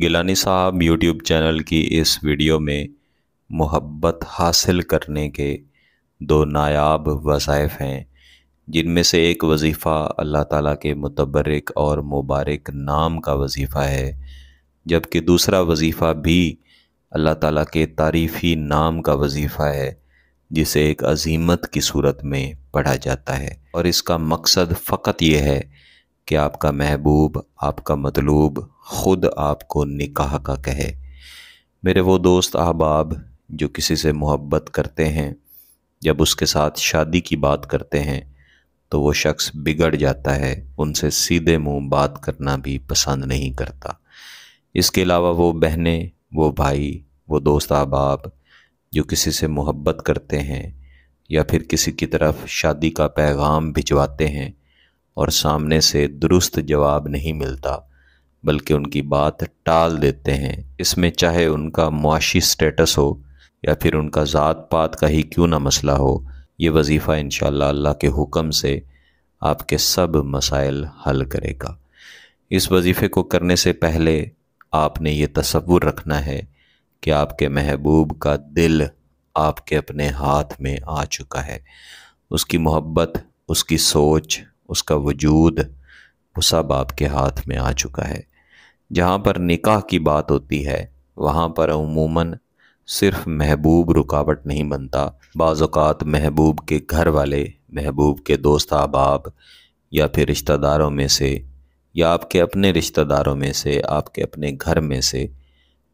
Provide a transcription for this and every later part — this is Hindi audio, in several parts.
गिलानी साहब यूट्यूब चैनल की इस वीडियो में मोहब्बत हासिल करने के दो नायाब वज़ाइफ़ हैं जिनमें से एक वजीफ़ा अल्लाह ताला के मुतबरक और मुबारक नाम का वजीफ़ा है जबकि दूसरा वजीफ़ा भी अल्लाह ताला के तारीफ़ी नाम का वजीफ़ा है जिसे एक अजीमत की सूरत में पढ़ा जाता है और इसका मकसद फ़कत यह है कि आपका महबूब आपका मतलूब ख़ुद आपको निकाह का कहे मेरे वो दोस्त अहबाब जो किसी से मोहब्बत करते हैं जब उसके साथ शादी की बात करते हैं तो वो शख्स बिगड़ जाता है उनसे सीधे मुंह बात करना भी पसंद नहीं करता इसके अलावा वो बहनें वो भाई वो दोस्त अहबाब जो किसी से मोहब्बत करते हैं या फिर किसी की तरफ शादी का पैगाम भिजवाते हैं और सामने से दुरुस्त जवाब नहीं मिलता बल्कि उनकी बात टाल देते हैं इसमें चाहे उनका मुआशी स्टेटस हो या फिर उनका ज़ात पात का ही क्यों ना मसला हो ये वजीफ़ा इन अल्लाह के हुक्म से आपके सब मसाइल हल करेगा इस वजीफ़े को करने से पहले आपने ये तस्वुर रखना है कि आपके महबूब का दिल आपके अपने हाथ में आ चुका है उसकी मोहब्बत उसकी सोच उसका वजूद वो सब आपके हाथ में आ चुका है जहाँ पर निकाह की बात होती है वहाँ पर अमूमन सिर्फ महबूब रुकावट नहीं बनता बाज़ात महबूब के घर वाले महबूब के दोस्त अहबाब या फिर रिश्तेदारों में से या आपके अपने रिश्तेदारों में से आपके अपने घर में से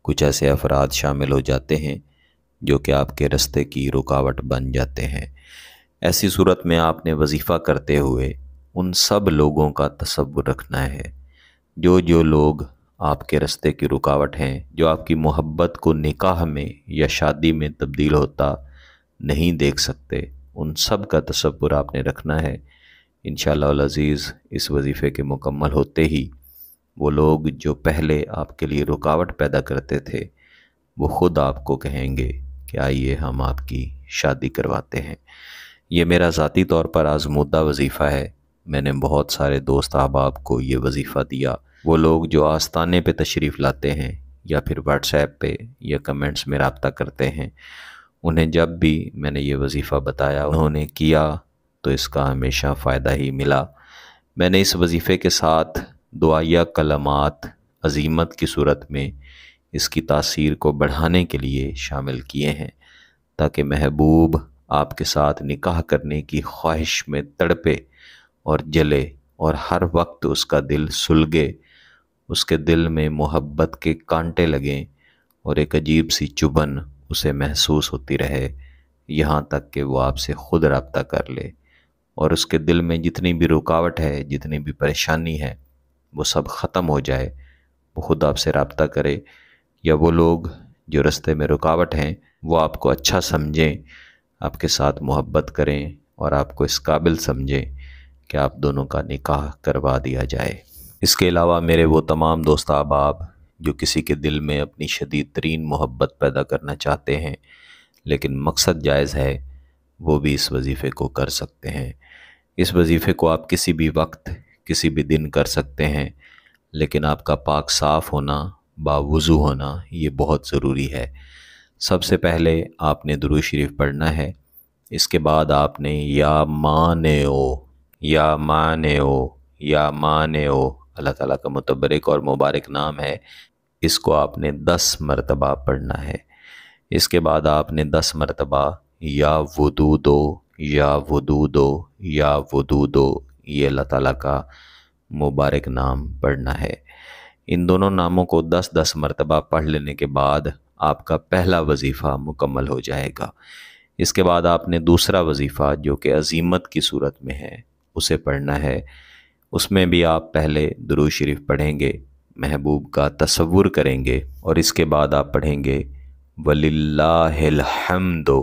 कुछ ऐसे अफराद शामिल हो जाते हैं जो कि आपके रस्ते की रुकावट बन जाते हैं ऐसी सूरत में आपने वजीफ़ा करते हुए उन सब लोगों का तस्वुर रखना है जो जो लोग आपके रास्ते की रुकावट हैं जो आपकी मोहब्बत को निकाह में या शादी में तब्दील होता नहीं देख सकते उन सब का तस्वुर आपने रखना है इन अज़ीज़ इस वजीफ़े के मुकम्मल होते ही वो लोग जो पहले आपके लिए रुकावट पैदा करते थे वो ख़ुद आपको कहेंगे कि आइए हम आपकी शादी करवाते हैं ये मेरा ज़ाती तौर पर आजमूदा वजीफ़ा है मैंने बहुत सारे दोस्त अहबाब को ये वजीफ़ा दिया वो लोग जो आस्ताने पे तशरीफ़ लाते हैं या फिर व्हाट्सएप पे या कमेंट्स में रबता करते हैं उन्हें जब भी मैंने ये वजीफ़ा बताया उन्होंने किया तो इसका हमेशा फ़ायदा ही मिला मैंने इस वजीफ़े के साथ दुआया कलमात अजीमत की सूरत में इसकी तासीर को बढ़ाने के लिए शामिल किए हैं ताकि महबूब आपके साथ निकाह करने की ख्वाहिश में तड़पे और जले और हर वक्त उसका दिल सुलगे उसके दिल में मोहब्बत के कांटे लगें और एक अजीब सी चुबन उसे महसूस होती रहे यहाँ तक कि वो आपसे खुद रबता कर ले और उसके दिल में जितनी भी रुकावट है जितनी भी परेशानी है वो सब ख़त्म हो जाए वो खुद आपसे रबता करे या वो लोग जो रस्ते में रुकावट हैं वो आपको अच्छा समझें आपके साथ मोहब्बत करें और आपको इस काबिल समझें कि आप दोनों का निकाह करवा दिया जाए इसके अलावा मेरे वो तमाम दोस्त अहबाब जो किसी के दिल में अपनी शदीद तरीन मोहब्बत पैदा करना चाहते हैं लेकिन मकसद जायज़ है वो भी इस वजीफ़े को कर सकते हैं इस वजीफ़े को आप किसी भी वक्त किसी भी दिन कर सकते हैं लेकिन आपका पाक साफ़ होना बावज़ू होना ये बहुत ज़रूरी है सबसे पहले आपने दुरू शरीफ पढ़ना है इसके बाद आपने या माने ओ या मान ओ या मान ओ अल्लाह ताला का मुतबरक और मुबारक नाम है इसको आपने दस मरतबा पढ़ना है इसके बाद आपने दस मरतबा या वदू दो या वदू दो या वदू दो ये अल्लाह ताला का मुबारक नाम पढ़ना है इन दोनों नामों को दस दस मरतबा पढ़ लेने के बाद आपका पहला वजीफ़ा मुकम्मल हो जाएगा इसके बाद आपने दूसरा वजीफ़ा जो कि अजीमत की सूरत में है उसे पढ़ना है उसमें भी आप पहले दरू शरीफ पढ़ेंगे महबूब का तस्वुर करेंगे और इसके बाद आप पढ़ेंगे वलिल्लाहमदो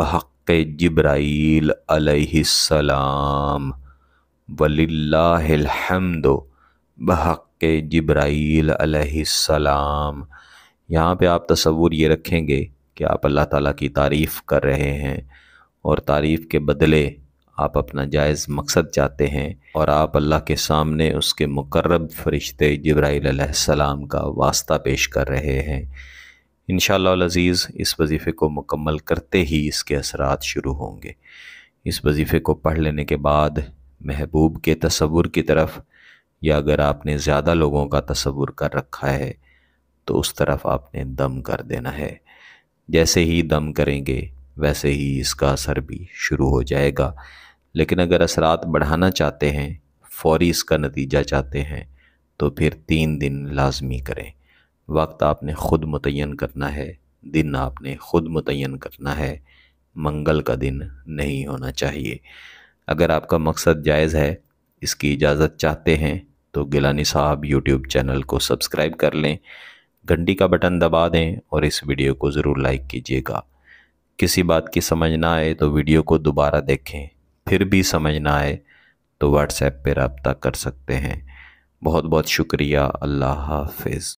बहक़ जब्राईल अलैहिस्सलाम वलिल्लाहमदो बहक़ जब्राईल अलैहिस्सलाम यहाँ पे आप तस्वुर ये रखेंगे कि आप अल्लाह ताला की तारीफ़ कर रहे हैं और तारीफ़ के बदले आप अपना जायज़ मकसद चाहते हैं और आप अल्लाह के सामने उसके मुकर्रब फरिश्ते जब्राईसम का वास्ता पेश कर रहे हैं इन शज़ीज़ इस वजीफ़े को मुकम्मल करते ही इसके असरात शुरू होंगे इस वजीफ़े को पढ़ लेने के बाद महबूब के तस्वुर की तरफ या अगर आपने ज़्यादा लोगों का तस्वुर कर रखा है तो उस तरफ आपने दम कर देना है जैसे ही दम करेंगे वैसे ही इसका असर भी शुरू हो जाएगा लेकिन अगर असरात बढ़ाना चाहते हैं फौरी इसका नतीजा चाहते हैं तो फिर तीन दिन लाजमी करें वक्त आपने ख़ुद मुतन करना है दिन आपने ख़ुद मुतन करना है मंगल का दिन नहीं होना चाहिए अगर आपका मकसद जायज़ है इसकी इजाज़त चाहते हैं तो गिलानी साहब यूट्यूब चैनल को सब्सक्राइब कर लें घंटी का बटन दबा दें और इस वीडियो को ज़रूर लाइक कीजिएगा किसी बात की समझ ना आए तो वीडियो को दोबारा देखें फिर भी समझ ना आए तो व्हाट्सएप पर रबता कर सकते हैं बहुत बहुत शुक्रिया अल्लाह हाफिज़